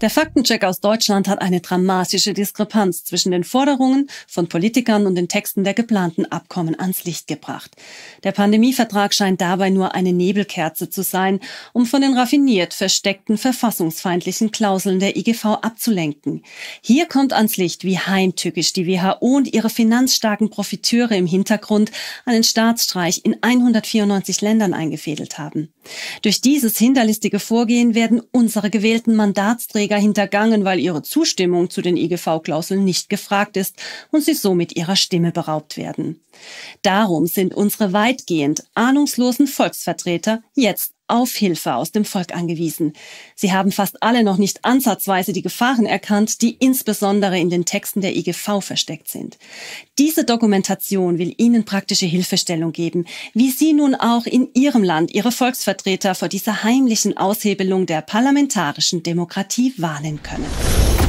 Der Faktencheck aus Deutschland hat eine dramatische Diskrepanz zwischen den Forderungen von Politikern und den Texten der geplanten Abkommen ans Licht gebracht. Der Pandemievertrag scheint dabei nur eine Nebelkerze zu sein, um von den raffiniert versteckten verfassungsfeindlichen Klauseln der IGV abzulenken. Hier kommt ans Licht, wie heimtückisch die WHO und ihre finanzstarken Profiteure im Hintergrund einen Staatsstreich in 194 Ländern eingefädelt haben. Durch dieses hinterlistige Vorgehen werden unsere gewählten Mandatsträger Anleger hintergangen, weil ihre Zustimmung zu den IGV-Klauseln nicht gefragt ist und sie somit ihrer Stimme beraubt werden. Darum sind unsere weitgehend ahnungslosen Volksvertreter jetzt auf Hilfe aus dem Volk angewiesen. Sie haben fast alle noch nicht ansatzweise die Gefahren erkannt, die insbesondere in den Texten der IGV versteckt sind. Diese Dokumentation will Ihnen praktische Hilfestellung geben, wie Sie nun auch in Ihrem Land Ihre Volksvertreter vor dieser heimlichen Aushebelung der parlamentarischen Demokratie warnen können.